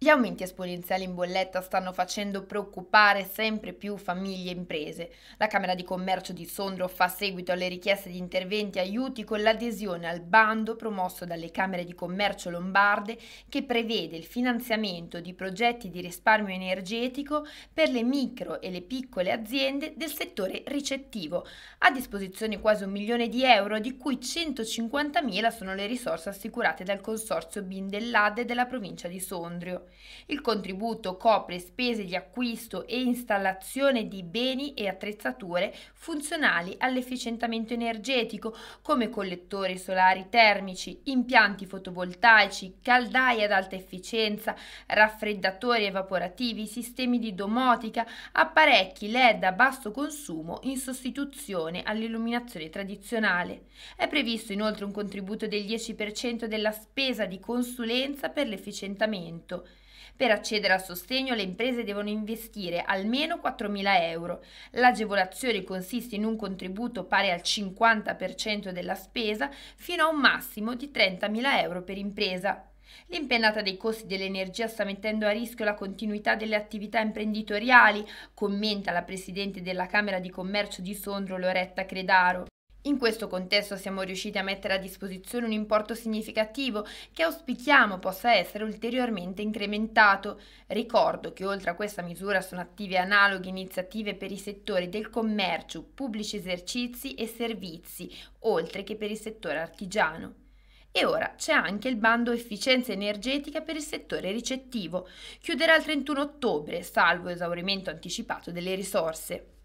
Gli aumenti esponenziali in bolletta stanno facendo preoccupare sempre più famiglie e imprese. La Camera di Commercio di Sondro fa seguito alle richieste di interventi e aiuti con l'adesione al bando promosso dalle Camere di Commercio lombarde che prevede il finanziamento di progetti di risparmio energetico per le micro e le piccole aziende del settore ricettivo. A disposizione quasi un milione di euro, di cui 150.000 sono le risorse assicurate dal consorzio BIN dell'ADE della provincia di Sondrio. Il contributo copre spese di acquisto e installazione di beni e attrezzature funzionali all'efficientamento energetico come collettori solari termici, impianti fotovoltaici, caldaie ad alta efficienza, raffreddatori evaporativi, sistemi di domotica, apparecchi LED a basso consumo in sostituzione all'illuminazione tradizionale. È previsto inoltre un contributo del 10% della spesa di consulenza per l'efficientamento. Per accedere al sostegno le imprese devono investire almeno 4.000 euro. L'agevolazione consiste in un contributo pari al 50% della spesa fino a un massimo di 30.000 euro per impresa. L'impennata dei costi dell'energia sta mettendo a rischio la continuità delle attività imprenditoriali, commenta la Presidente della Camera di Commercio di Sondrio Loretta Credaro. In questo contesto siamo riusciti a mettere a disposizione un importo significativo che auspichiamo possa essere ulteriormente incrementato. Ricordo che oltre a questa misura sono attive analoghe iniziative per i settori del commercio, pubblici esercizi e servizi, oltre che per il settore artigiano. E ora c'è anche il bando efficienza energetica per il settore ricettivo. Chiuderà il 31 ottobre, salvo esaurimento anticipato delle risorse.